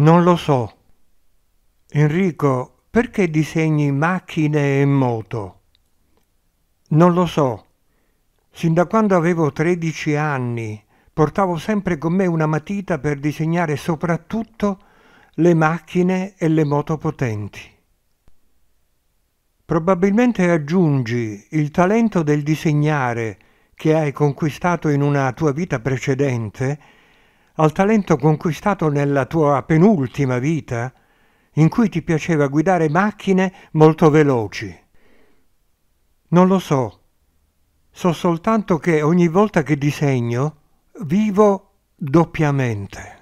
Non lo so. Enrico, perché disegni macchine e moto? Non lo so. Sin da quando avevo 13 anni portavo sempre con me una matita per disegnare soprattutto le macchine e le moto potenti. Probabilmente aggiungi il talento del disegnare che hai conquistato in una tua vita precedente al talento conquistato nella tua penultima vita, in cui ti piaceva guidare macchine molto veloci. Non lo so, so soltanto che ogni volta che disegno vivo doppiamente.